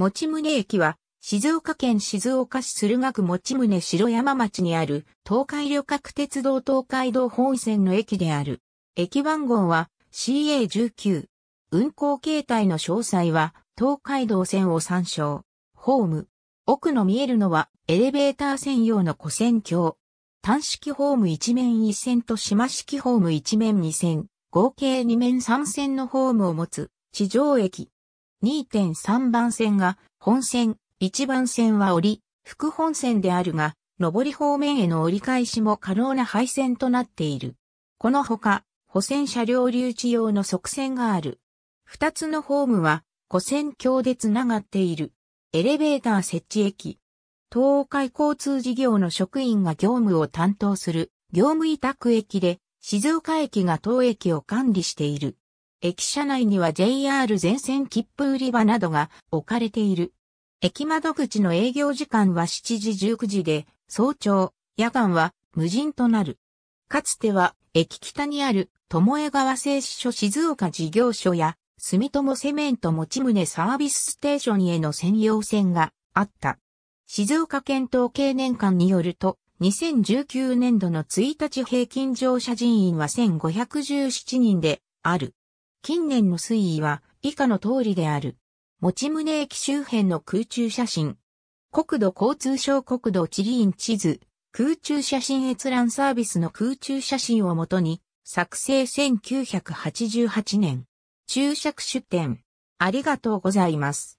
用宗駅は、静岡県静岡市駿河区用宗城山町にある、東海旅客鉄道東海道本線の駅である。駅番号は CA19。運行形態の詳細は、東海道線を参照。ホーム。奥の見えるのは、エレベーター専用の古線橋。単式ホーム一面一線と島式ホーム一面二線、合計二面三線のホームを持つ、地上駅。2.3番線が本線、1番線は折り、副本線であるが、上り方面への折り返しも可能な配線となっている。このほか、補線車両留置用の側線がある。二つのホームは、古線橋でつながっている。エレベーター設置駅。東海交通事業の職員が業務を担当する業務委託駅で、静岡駅が当駅を管理している。駅舎内には JR 全線切符売り場などが置かれている。駅窓口の営業時間は7時19時で、早朝、夜間は無人となる。かつては、駅北にある、巴川製紙所静岡事業所や、住友セメント持ち宗サービスステーションへの専用線があった。静岡県統計年間によると、2019年度の1日平均乗車人員は1517人である。近年の推移は以下の通りである。持宗駅周辺の空中写真。国土交通省国土地理院地図。空中写真閲覧サービスの空中写真をもとに、作成1988年。注釈出展。ありがとうございます。